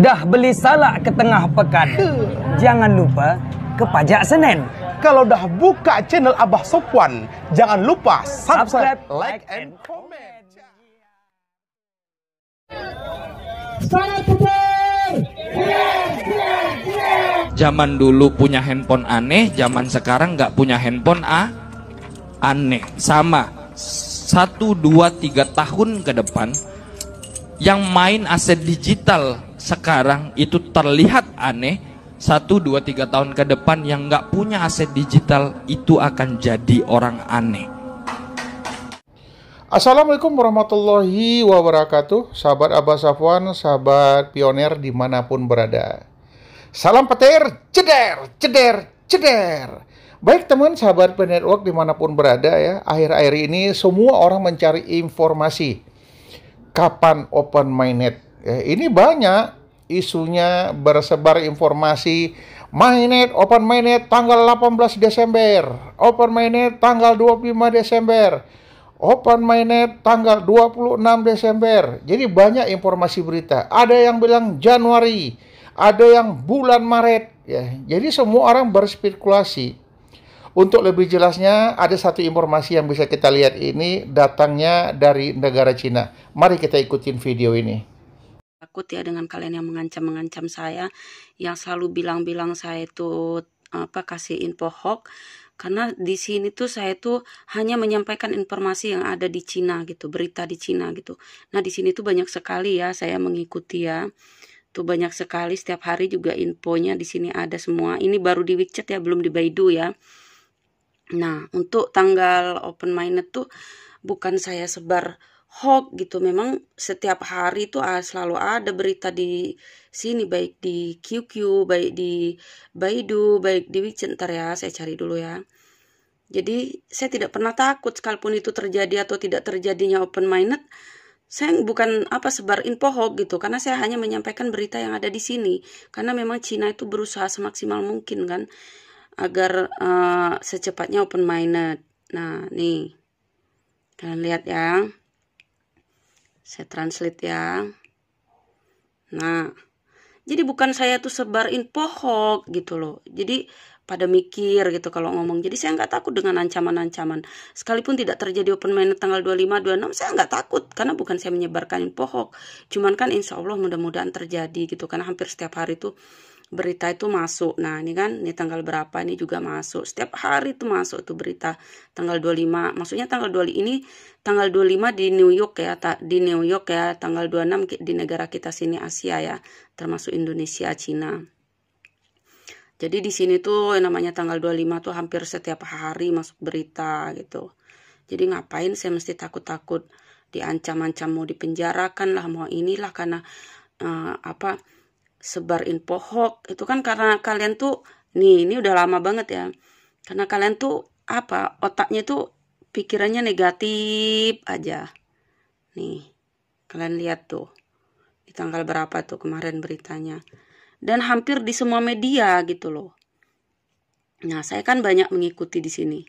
Dah beli salak ke tengah pekan. Jangan lupa ke pajak Senin. Kalau dah buka channel Abah Sopwan, jangan lupa subscribe, subscribe like, and comment. Salak Zaman dulu punya handphone aneh, zaman sekarang nggak punya handphone a aneh. Sama, satu dua tiga tahun ke depan, yang main aset digital sekarang itu terlihat aneh, satu dua tiga tahun ke depan yang nggak punya aset digital itu akan jadi orang aneh. Assalamualaikum warahmatullahi wabarakatuh Sahabat Abah Safwan, sahabat pioner dimanapun berada Salam petir, ceder, ceder, ceder Baik teman sahabat penetwork dimanapun berada ya Akhir-akhir ini semua orang mencari informasi Kapan open mainnet ya, ini banyak isunya bersebar informasi mainet Open mainet tanggal 18 Desember, Open mainet tanggal 25 Desember, Open mainet tanggal 26 Desember. Jadi banyak informasi berita. Ada yang bilang Januari, ada yang bulan Maret ya. Jadi semua orang berspekulasi. Untuk lebih jelasnya ada satu informasi yang bisa kita lihat ini datangnya dari negara Cina. Mari kita ikutin video ini takut ya dengan kalian yang mengancam-mengancam saya yang selalu bilang-bilang saya itu apa kasih info hoax karena di sini tuh saya tuh hanya menyampaikan informasi yang ada di Cina gitu berita di Cina gitu nah di sini tuh banyak sekali ya saya mengikuti ya tuh banyak sekali setiap hari juga infonya di sini ada semua ini baru di WeChat ya belum di Baidu ya nah untuk tanggal open minded tuh bukan saya sebar hoax gitu memang setiap hari itu selalu ada berita di sini baik di QQ baik di Baidu baik di WeChat ntar ya saya cari dulu ya jadi saya tidak pernah takut sekalipun itu terjadi atau tidak terjadinya open minded saya bukan apa sebar info hoax gitu karena saya hanya menyampaikan berita yang ada di sini karena memang Cina itu berusaha semaksimal mungkin kan agar uh, secepatnya open minded nah nih kalian lihat ya saya translate ya nah jadi bukan saya tuh sebarin pohok gitu loh jadi pada mikir gitu kalau ngomong jadi saya nggak takut dengan ancaman-ancaman sekalipun tidak terjadi open main tanggal 25 26 saya nggak takut karena bukan saya menyebarkan pohok cuman kan insya Allah mudah-mudahan terjadi gitu karena hampir setiap hari tuh berita itu masuk. Nah, ini kan ini tanggal berapa ini juga masuk. Setiap hari itu masuk tuh berita tanggal 25. Maksudnya tanggal 25 ini tanggal 25 di New York ya, ta, di New York ya, tanggal 26 di negara kita sini Asia ya, termasuk Indonesia, Cina. Jadi di sini tuh yang namanya tanggal 25 tuh hampir setiap hari masuk berita gitu. Jadi ngapain saya mesti takut-takut diancam-ancam mau dipenjarakan lah mau inilah karena uh, apa sebarin hoax itu kan karena kalian tuh nih ini udah lama banget ya karena kalian tuh apa otaknya tuh pikirannya negatif aja nih kalian lihat tuh di tanggal berapa tuh kemarin beritanya dan hampir di semua media gitu loh nah saya kan banyak mengikuti di sini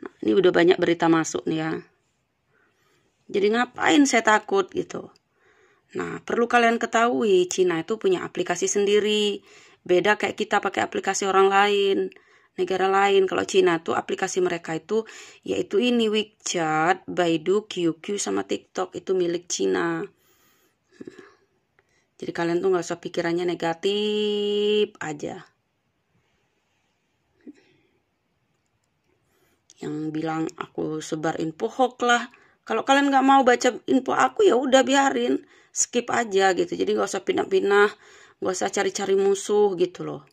nah, ini udah banyak berita masuk nih ya jadi ngapain saya takut gitu Nah, perlu kalian ketahui, Cina itu punya aplikasi sendiri. Beda kayak kita pakai aplikasi orang lain, negara lain. Kalau Cina tuh aplikasi mereka itu yaitu ini WeChat, Baidu, QQ sama TikTok itu milik Cina. Jadi kalian tuh nggak usah pikirannya negatif aja. Yang bilang aku sebar info hoax lah, kalau kalian nggak mau baca info aku ya udah biarin, skip aja gitu. Jadi nggak usah pindah-pindah, nggak usah cari-cari musuh gitu loh.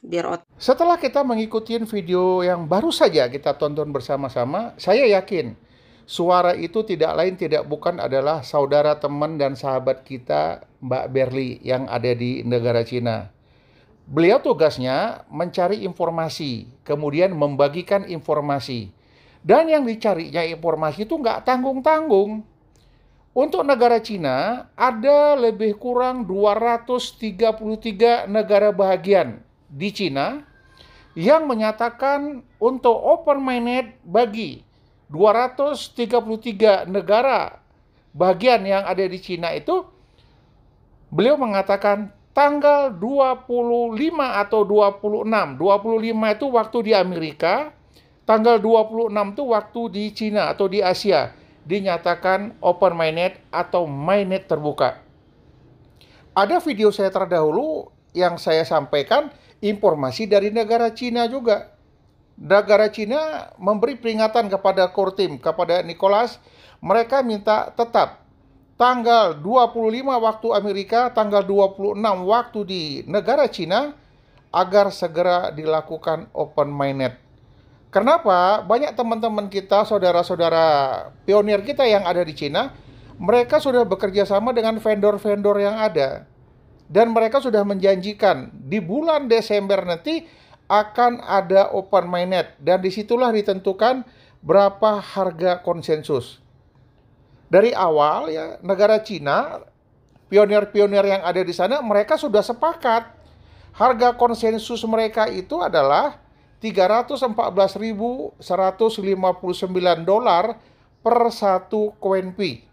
Biar ot Setelah kita mengikuti video yang baru saja kita tonton bersama-sama, saya yakin suara itu tidak lain tidak bukan adalah saudara teman dan sahabat kita Mbak Berli yang ada di negara Cina. Beliau tugasnya mencari informasi, kemudian membagikan informasi. Dan yang dicarinya informasi itu nggak tanggung-tanggung. Untuk negara Cina, ada lebih kurang 233 negara bahagian di Cina yang menyatakan untuk open-minded bagi 233 negara bagian yang ada di Cina itu, beliau mengatakan tanggal 25 atau 26, 25 itu waktu di Amerika, Tanggal 26 itu waktu di Cina atau di Asia dinyatakan open mainnet atau mainnet terbuka. Ada video saya terdahulu yang saya sampaikan informasi dari negara Cina juga. Negara Cina memberi peringatan kepada Core Team kepada Nicholas, mereka minta tetap tanggal 25 waktu Amerika, tanggal 26 waktu di negara Cina agar segera dilakukan open mainnet. Kenapa? Banyak teman-teman kita, saudara-saudara pionir kita yang ada di Cina, mereka sudah bekerja sama dengan vendor-vendor yang ada. Dan mereka sudah menjanjikan di bulan Desember nanti akan ada open mainnet dan disitulah ditentukan berapa harga konsensus. Dari awal ya negara Cina, pionir-pionir yang ada di sana mereka sudah sepakat harga konsensus mereka itu adalah 314.159 dolar per satu koin P.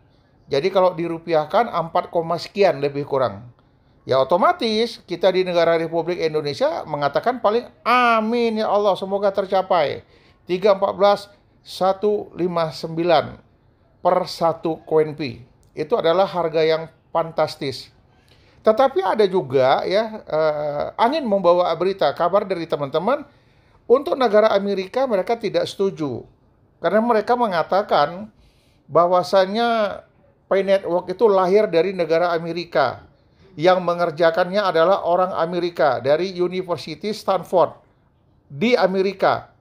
Jadi kalau dirupiahkan 4, sekian lebih kurang. Ya otomatis kita di negara Republik Indonesia mengatakan paling amin ya Allah semoga tercapai. 314.159 per satu koin P. Itu adalah harga yang fantastis. Tetapi ada juga ya eh, angin membawa berita kabar dari teman-teman untuk negara Amerika mereka tidak setuju karena mereka mengatakan bahwasannya Pay Network itu lahir dari negara Amerika yang mengerjakannya adalah orang Amerika dari University Stanford di Amerika.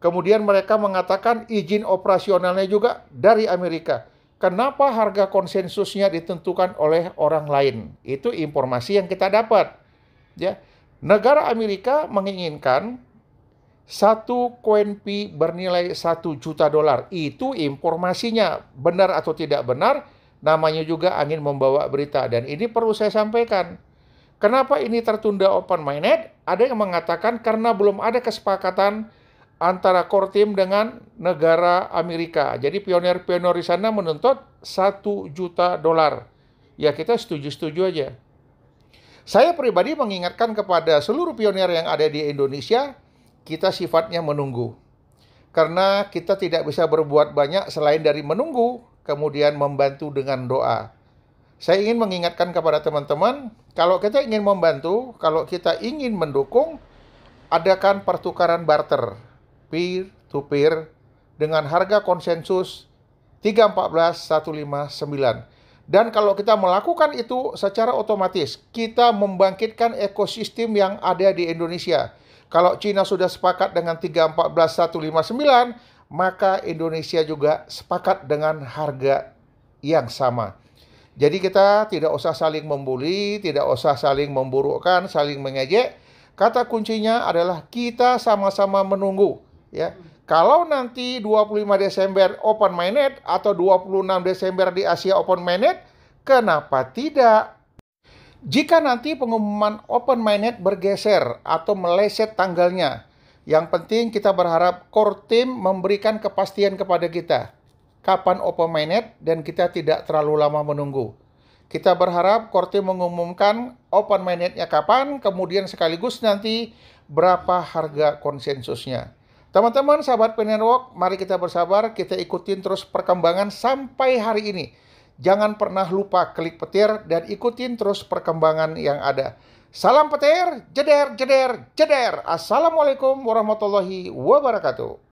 Kemudian mereka mengatakan izin operasionalnya juga dari Amerika. Kenapa harga konsensusnya ditentukan oleh orang lain? Itu informasi yang kita dapat. Ya, negara Amerika menginginkan satu koin pi bernilai satu juta dolar. Itu informasinya benar atau tidak benar, namanya juga angin membawa berita. Dan ini perlu saya sampaikan. Kenapa ini tertunda open minded? Ada yang mengatakan karena belum ada kesepakatan antara core team dengan negara Amerika. Jadi pionir-pionir di sana menuntut satu juta dolar. Ya kita setuju-setuju aja. Saya pribadi mengingatkan kepada seluruh pionir yang ada di Indonesia, kita sifatnya menunggu. Karena kita tidak bisa berbuat banyak selain dari menunggu, kemudian membantu dengan doa. Saya ingin mengingatkan kepada teman-teman, kalau kita ingin membantu, kalau kita ingin mendukung, adakan pertukaran barter, peer to peer, dengan harga konsensus 314159. Dan kalau kita melakukan itu secara otomatis, kita membangkitkan ekosistem yang ada di Indonesia kalau Cina sudah sepakat dengan 3.14.159, maka Indonesia juga sepakat dengan harga yang sama. Jadi kita tidak usah saling membuli, tidak usah saling memburukkan, saling mengejek. Kata kuncinya adalah kita sama-sama menunggu, ya. Kalau nanti 25 Desember open minded atau 26 Desember di Asia open minded, kenapa tidak jika nanti pengumuman open Mainnet bergeser atau meleset tanggalnya, yang penting kita berharap core team memberikan kepastian kepada kita kapan open Mainnet dan kita tidak terlalu lama menunggu. Kita berharap core team mengumumkan open Mainnetnya kapan, kemudian sekaligus nanti berapa harga konsensusnya. Teman-teman sahabat Penenwalk, mari kita bersabar, kita ikutin terus perkembangan sampai hari ini Jangan pernah lupa klik petir dan ikutin terus perkembangan yang ada. Salam petir, jeder, jeder, jeder. Assalamualaikum warahmatullahi wabarakatuh.